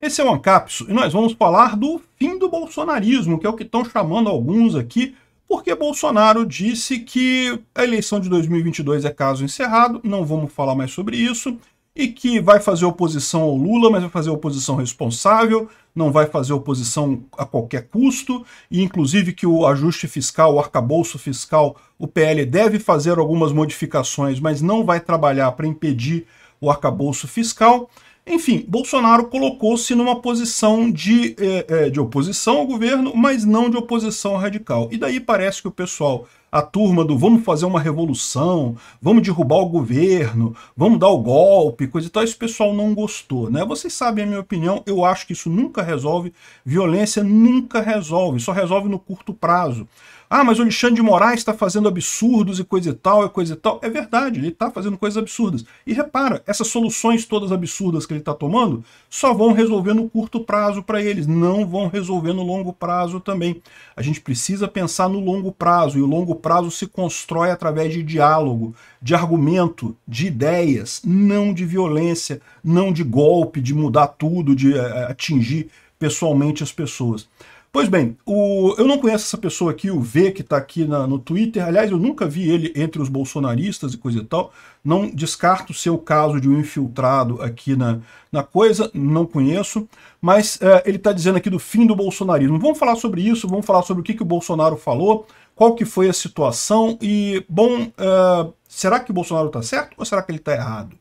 Esse é o Ancapso e nós vamos falar do fim do bolsonarismo, que é o que estão chamando alguns aqui, porque Bolsonaro disse que a eleição de 2022 é caso encerrado, não vamos falar mais sobre isso, e que vai fazer oposição ao Lula, mas vai fazer oposição responsável, não vai fazer oposição a qualquer custo, e inclusive que o ajuste fiscal, o arcabouço fiscal, o PL deve fazer algumas modificações, mas não vai trabalhar para impedir o arcabouço fiscal. Enfim, Bolsonaro colocou-se numa posição de, é, de oposição ao governo, mas não de oposição radical. E daí parece que o pessoal a turma do vamos fazer uma revolução, vamos derrubar o governo, vamos dar o golpe, coisa e tal, esse pessoal não gostou, né? Vocês sabem a minha opinião, eu acho que isso nunca resolve, violência nunca resolve, só resolve no curto prazo. Ah, mas o Alexandre de Moraes está fazendo absurdos e coisa e tal, e coisa e tal. É verdade, ele está fazendo coisas absurdas. E repara, essas soluções todas absurdas que ele está tomando só vão resolver no curto prazo para eles, não vão resolver no longo prazo também. A gente precisa pensar no longo prazo, e o longo prazo se constrói através de diálogo, de argumento, de ideias, não de violência, não de golpe, de mudar tudo, de eh, eh, atingir pessoalmente as pessoas. Pois bem, o, eu não conheço essa pessoa aqui, o V, que está aqui na, no Twitter. Aliás, eu nunca vi ele entre os bolsonaristas e coisa e tal. Não descarto ser o caso de um infiltrado aqui na, na coisa, não conheço. Mas eh, ele está dizendo aqui do fim do bolsonarismo. Vamos falar sobre isso, vamos falar sobre o que, que o Bolsonaro falou, qual que foi a situação e, bom, uh, será que Bolsonaro está certo ou será que ele está errado?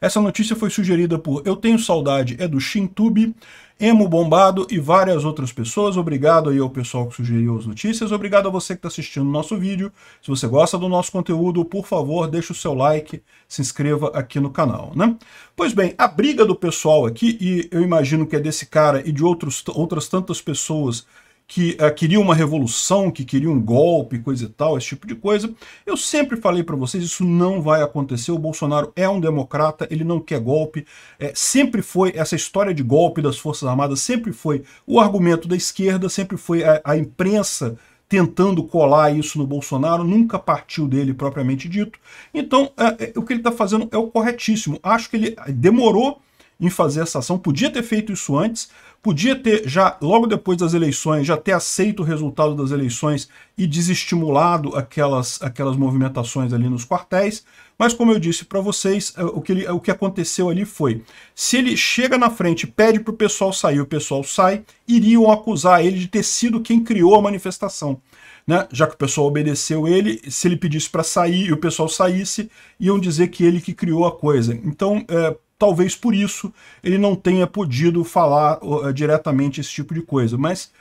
Essa notícia foi sugerida por Eu Tenho Saudade, é do Shintube, Emo Bombado e várias outras pessoas. Obrigado aí ao pessoal que sugeriu as notícias. Obrigado a você que está assistindo o nosso vídeo. Se você gosta do nosso conteúdo, por favor, deixe o seu like, se inscreva aqui no canal, né? Pois bem, a briga do pessoal aqui, e eu imagino que é desse cara e de outros, outras tantas pessoas que uh, queria uma revolução, que queria um golpe, coisa e tal, esse tipo de coisa. Eu sempre falei para vocês, isso não vai acontecer. O Bolsonaro é um democrata, ele não quer golpe. É, sempre foi essa história de golpe das Forças Armadas, sempre foi o argumento da esquerda, sempre foi a, a imprensa tentando colar isso no Bolsonaro, nunca partiu dele propriamente dito. Então, é, é, o que ele está fazendo é o corretíssimo. Acho que ele demorou em fazer essa ação, podia ter feito isso antes, podia ter, já logo depois das eleições, já ter aceito o resultado das eleições e desestimulado aquelas, aquelas movimentações ali nos quartéis, mas como eu disse para vocês, é, o que, ele, é, o que aconteceu ali foi, se ele chega na frente pede para o pessoal sair, o pessoal sai, iriam acusar ele de ter sido quem criou a manifestação. Né? Já que o pessoal obedeceu ele, se ele pedisse para sair e o pessoal saísse, iam dizer que ele que criou a coisa. Então, é, talvez por isso ele não tenha podido falar uh, diretamente esse tipo de coisa, mas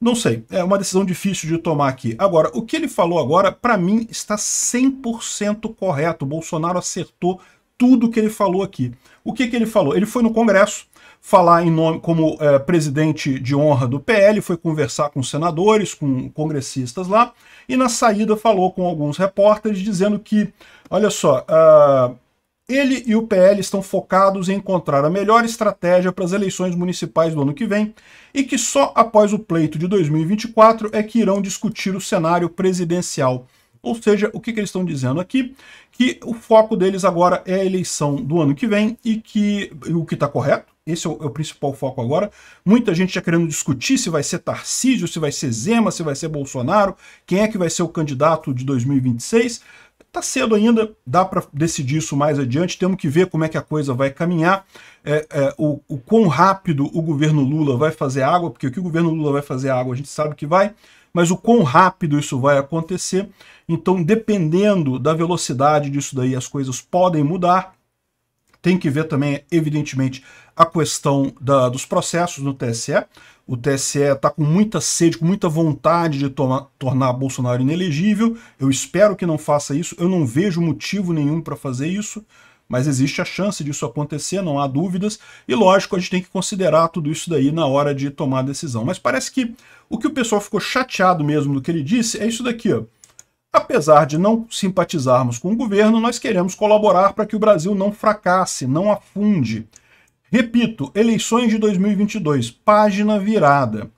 não sei, é uma decisão difícil de tomar aqui. Agora, o que ele falou agora, para mim, está 100% correto. O Bolsonaro acertou tudo o que ele falou aqui. O que, que ele falou? Ele foi no Congresso falar em nome como é, presidente de honra do PL, foi conversar com senadores, com congressistas lá, e na saída falou com alguns repórteres dizendo que, olha só, uh, ele e o PL estão focados em encontrar a melhor estratégia para as eleições municipais do ano que vem e que só após o pleito de 2024 é que irão discutir o cenário presidencial. Ou seja, o que, que, eles estão dizendo aqui? Que o foco deles agora é a eleição do ano que vem e que o que está correto. Esse é o, é o, principal foco agora. Muita gente já querendo discutir se vai ser Tarcísio, se vai ser Zema, se vai ser Bolsonaro, quem é que vai ser o candidato de 2026. Tá cedo ainda, dá para decidir isso mais adiante, temos que ver como é que a coisa vai caminhar, é, é, o, o quão rápido o governo Lula vai fazer água, porque o que o governo Lula vai fazer água a gente sabe que vai, mas o quão rápido isso vai acontecer, então dependendo da velocidade disso daí as coisas podem mudar, tem que ver também, evidentemente, a questão da, dos processos no TSE. O TSE está com muita sede, com muita vontade de toma, tornar Bolsonaro inelegível. Eu espero que não faça isso. Eu não vejo motivo nenhum para fazer isso mas existe a chance disso acontecer, não há dúvidas, e lógico, a gente tem que considerar tudo isso daí na hora de tomar a decisão. Mas parece que o que o pessoal ficou chateado mesmo do que ele disse é isso daqui, ó. Apesar de não simpatizarmos com o governo, nós queremos colaborar para que o Brasil não fracasse, não afunde. Repito, eleições de 2022, página virada.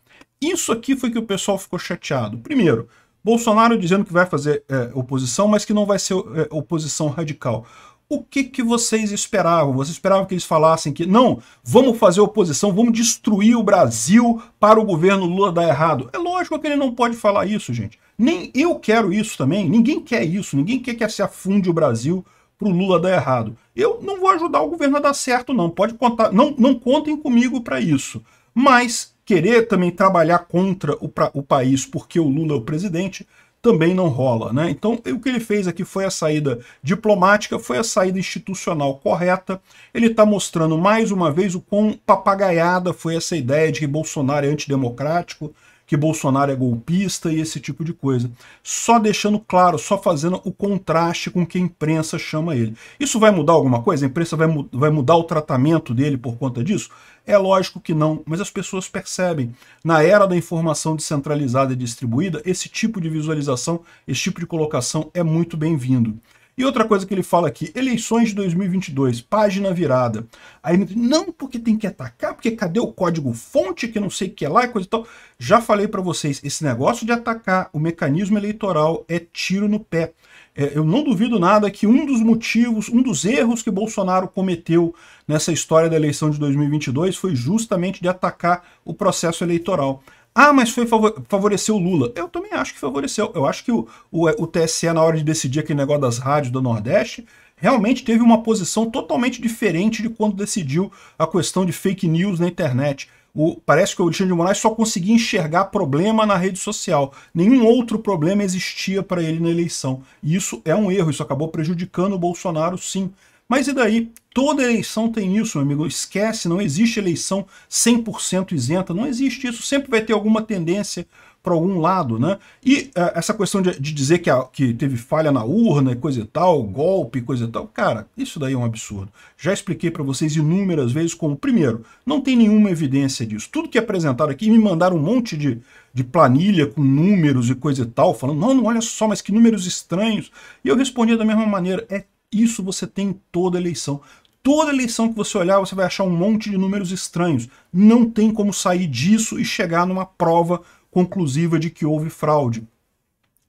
Isso aqui foi que o pessoal ficou chateado. Primeiro, Bolsonaro dizendo que vai fazer é, oposição, mas que não vai ser é, oposição radical o que, que vocês esperavam? Vocês esperavam que eles falassem que não, vamos fazer oposição, vamos destruir o Brasil para o governo Lula dar errado? É lógico que ele não pode falar isso, gente. Nem eu quero isso também, ninguém quer isso, ninguém quer que se afunde o Brasil para o Lula dar errado. Eu não vou ajudar o governo a dar certo, não. Pode contar, não, não contem comigo para isso. Mas querer também trabalhar contra o, pra, o país porque o Lula é o presidente também não rola. Né? Então, o que ele fez aqui foi a saída diplomática, foi a saída institucional correta. Ele está mostrando mais uma vez o quão papagaiada foi essa ideia de que Bolsonaro é antidemocrático, que Bolsonaro é golpista e esse tipo de coisa. Só deixando claro, só fazendo o contraste com o que a imprensa chama ele. Isso vai mudar alguma coisa? A imprensa vai, mu vai mudar o tratamento dele por conta disso? É lógico que não, mas as pessoas percebem. Na era da informação descentralizada e distribuída, esse tipo de visualização, esse tipo de colocação é muito bem-vindo. E outra coisa que ele fala aqui, eleições de 2022, página virada. Aí não porque tem que atacar, porque cadê o código fonte que não sei o que é lá e coisa e tal. Já falei para vocês, esse negócio de atacar o mecanismo eleitoral é tiro no pé. É, eu não duvido nada que um dos motivos, um dos erros que Bolsonaro cometeu nessa história da eleição de 2022 foi justamente de atacar o processo eleitoral. Ah, mas foi favoreceu o Lula. Eu também acho que favoreceu. Eu acho que o, o, é, o TSE, na hora de decidir aquele negócio das rádios do Nordeste, realmente teve uma posição totalmente diferente de quando decidiu a questão de fake news na internet. O, parece que o Alexandre de Moraes só conseguia enxergar problema na rede social. Nenhum outro problema existia para ele na eleição. E isso é um erro, isso acabou prejudicando o Bolsonaro, sim. Mas e daí? Toda eleição tem isso, meu amigo. Esquece, não existe eleição 100% isenta, não existe isso. Sempre vai ter alguma tendência para algum lado, né? E uh, essa questão de, de dizer que, a, que teve falha na urna e coisa e tal, golpe, coisa e tal, cara, isso daí é um absurdo. Já expliquei para vocês inúmeras vezes como, primeiro, não tem nenhuma evidência disso. Tudo que é apresentado aqui, me mandaram um monte de, de planilha com números e coisa e tal, falando, não, não, olha só, mas que números estranhos. E eu respondia da mesma maneira, é isso você tem em toda eleição. Toda eleição que você olhar, você vai achar um monte de números estranhos. Não tem como sair disso e chegar numa prova conclusiva de que houve fraude.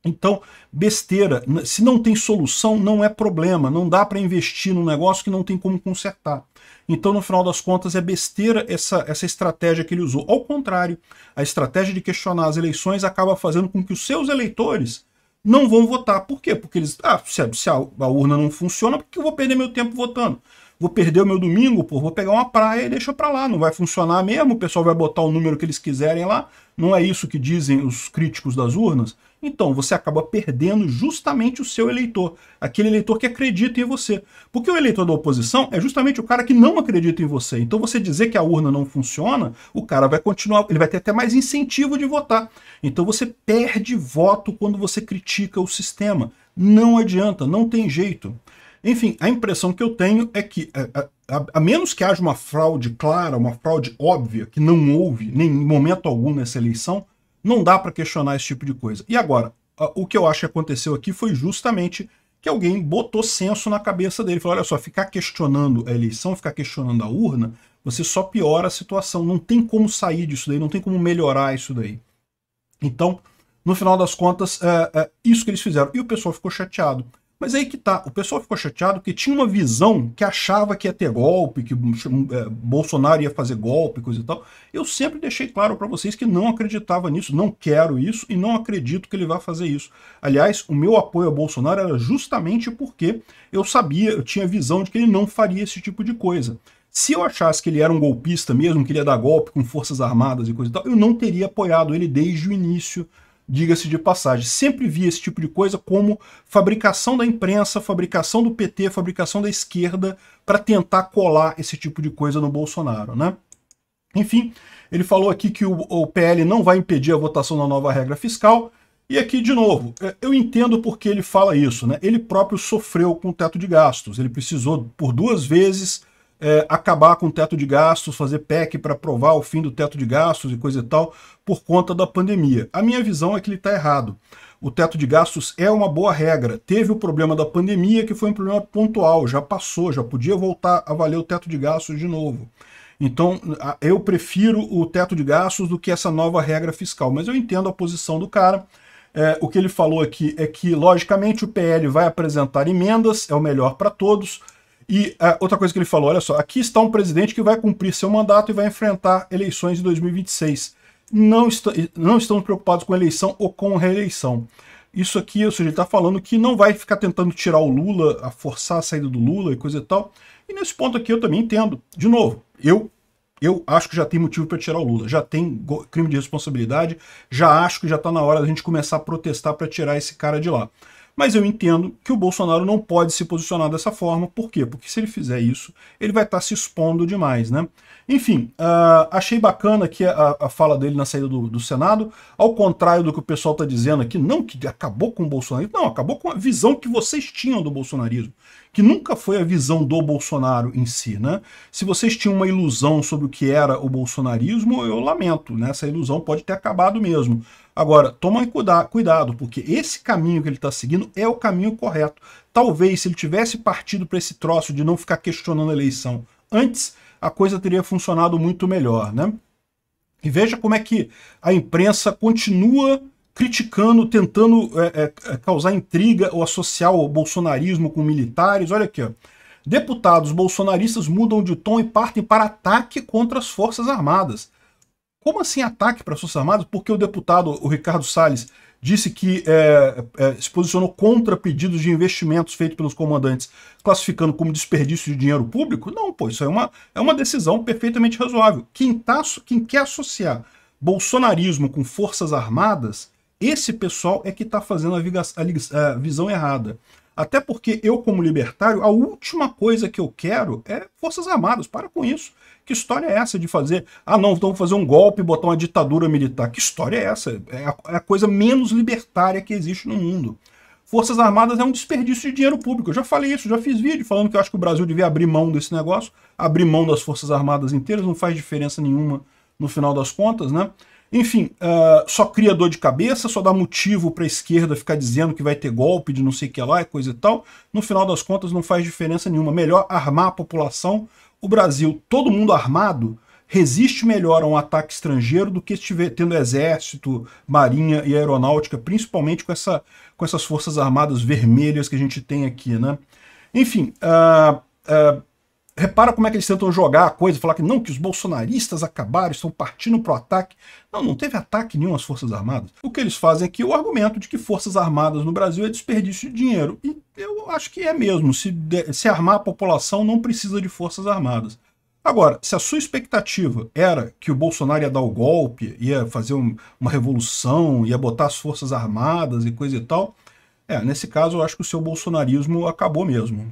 Então, besteira. Se não tem solução, não é problema. Não dá para investir num negócio que não tem como consertar. Então, no final das contas, é besteira essa, essa estratégia que ele usou. Ao contrário, a estratégia de questionar as eleições acaba fazendo com que os seus eleitores não vão votar. Por quê? Porque eles. Ah, se a, se a, a urna não funciona, por que eu vou perder meu tempo votando? Vou perder o meu domingo, pô, vou pegar uma praia e deixa pra lá. Não vai funcionar mesmo, o pessoal vai botar o número que eles quiserem lá. Não é isso que dizem os críticos das urnas então você acaba perdendo justamente o seu eleitor, aquele eleitor que acredita em você. Porque o eleitor da oposição é justamente o cara que não acredita em você. Então você dizer que a urna não funciona, o cara vai continuar, ele vai ter até mais incentivo de votar. Então você perde voto quando você critica o sistema. Não adianta, não tem jeito. Enfim, a impressão que eu tenho é que, a, a, a, menos que haja uma fraude clara, uma fraude óbvia, que não houve nem em momento algum nessa eleição, não dá para questionar esse tipo de coisa. E agora, o que eu acho que aconteceu aqui foi justamente que alguém botou senso na cabeça dele. Falou, olha só, ficar questionando a eleição, ficar questionando a urna, você só piora a situação. Não tem como sair disso daí, não tem como melhorar isso daí. Então, no final das contas, é, é isso que eles fizeram. E o pessoal ficou chateado. Mas aí que tá, o pessoal ficou chateado porque tinha uma visão que achava que ia ter golpe, que é, Bolsonaro ia fazer golpe, coisa e tal. Eu sempre deixei claro para vocês que não acreditava nisso, não quero isso e não acredito que ele vá fazer isso. Aliás, o meu apoio a Bolsonaro era justamente porque eu sabia, eu tinha visão de que ele não faria esse tipo de coisa. Se eu achasse que ele era um golpista mesmo, que ele ia dar golpe com forças armadas e coisa e tal, eu não teria apoiado ele desde o início diga-se de passagem. Sempre via esse tipo de coisa como fabricação da imprensa, fabricação do PT, fabricação da esquerda, para tentar colar esse tipo de coisa no Bolsonaro, né? Enfim, ele falou aqui que o, o PL não vai impedir a votação da nova regra fiscal, e aqui, de novo, é, eu entendo porque ele fala isso, né? Ele próprio sofreu com o teto de gastos. Ele precisou, por duas vezes, é, acabar com o teto de gastos, fazer PEC para provar o fim do teto de gastos e coisa e tal, por conta da pandemia. A minha visão é que ele está errado. O teto de gastos é uma boa regra. Teve o problema da pandemia, que foi um problema pontual, já passou, já podia voltar a valer o teto de gastos de novo. Então, eu prefiro o teto de gastos do que essa nova regra fiscal. Mas eu entendo a posição do cara. É, o que ele falou aqui é que, logicamente, o PL vai apresentar emendas, é o melhor para todos. E uh, outra coisa que ele falou, olha só, aqui está um presidente que vai cumprir seu mandato e vai enfrentar eleições em 2026. Não, est não estamos preocupados com eleição ou com reeleição. Isso aqui, ou seja, ele está falando que não vai ficar tentando tirar o Lula, a forçar a saída do Lula e coisa e tal. E nesse ponto aqui eu também entendo. De novo, eu eu acho que já tem motivo para tirar o Lula. Já tem crime de responsabilidade, já acho que já está na hora da gente começar a protestar para tirar esse cara de lá. Mas eu entendo que o Bolsonaro não pode se posicionar dessa forma. Por quê? Porque se ele fizer isso, ele vai estar tá se expondo demais, né? Enfim, uh, achei bacana aqui a, a, fala dele na saída do, do Senado, ao contrário do que o pessoal está dizendo aqui, não que acabou com o Bolsonaro, não, acabou com a visão que vocês tinham do bolsonarismo que nunca foi a visão do Bolsonaro em si, né? Se vocês tinham uma ilusão sobre o que era o bolsonarismo, eu lamento, né? Essa ilusão pode ter acabado mesmo. Agora, tomem cuida cuidado, porque esse caminho que ele está seguindo é o caminho correto. Talvez, se ele tivesse partido para esse troço de não ficar questionando a eleição antes, a coisa teria funcionado muito melhor, né? E veja como é que a imprensa continua criticando, tentando é, é, é, causar intriga ou associar o bolsonarismo com militares. Olha aqui, ó. Deputados bolsonaristas mudam de tom e partem para ataque contra as Forças Armadas. Como assim ataque para as Forças Armadas? Porque o deputado, o Ricardo Salles, disse que é, é, se posicionou contra pedidos de investimentos feitos pelos comandantes, classificando como desperdício de dinheiro público? Não, pô, isso é uma, é uma decisão perfeitamente razoável. Quem, tá, quem quer associar bolsonarismo com Forças Armadas esse pessoal é que está fazendo a, visão errada. Até porque eu, como libertário, a última coisa que eu quero é Forças Armadas. Para com isso. Que história é essa de fazer? Ah, não, então vamos fazer um golpe e botar uma ditadura militar. Que história é essa? É a, é a coisa menos libertária que existe no mundo. Forças Armadas é um desperdício de dinheiro público. Eu já falei isso, já fiz vídeo falando que eu acho que o Brasil devia abrir mão desse negócio, abrir mão das Forças Armadas inteiras, não faz diferença nenhuma no final das contas, né? Enfim, uh, só cria dor de cabeça, só dá motivo para a esquerda ficar dizendo que vai ter golpe de não sei o que lá é coisa e tal. No final das contas, não faz diferença nenhuma. Melhor armar a população. O Brasil, todo mundo armado, resiste melhor a um ataque estrangeiro do que estiver tendo exército, marinha e aeronáutica, principalmente com, essa, com essas forças armadas vermelhas que a gente tem aqui, né? Enfim, uh, uh, repara como é que eles tentam jogar a coisa, falar que não, que os bolsonaristas acabaram, estão partindo para o ataque. Não, não teve ataque nenhum às Forças Armadas. O que eles fazem aqui é o argumento de que Forças Armadas no Brasil é desperdício de dinheiro. E eu acho que é mesmo. Se, de, se armar a população, não precisa de Forças Armadas. Agora, se a sua expectativa era que o Bolsonaro ia dar o golpe, ia fazer um, uma revolução, ia botar as Forças Armadas e coisa e tal, é, nesse caso eu acho que o seu bolsonarismo acabou mesmo.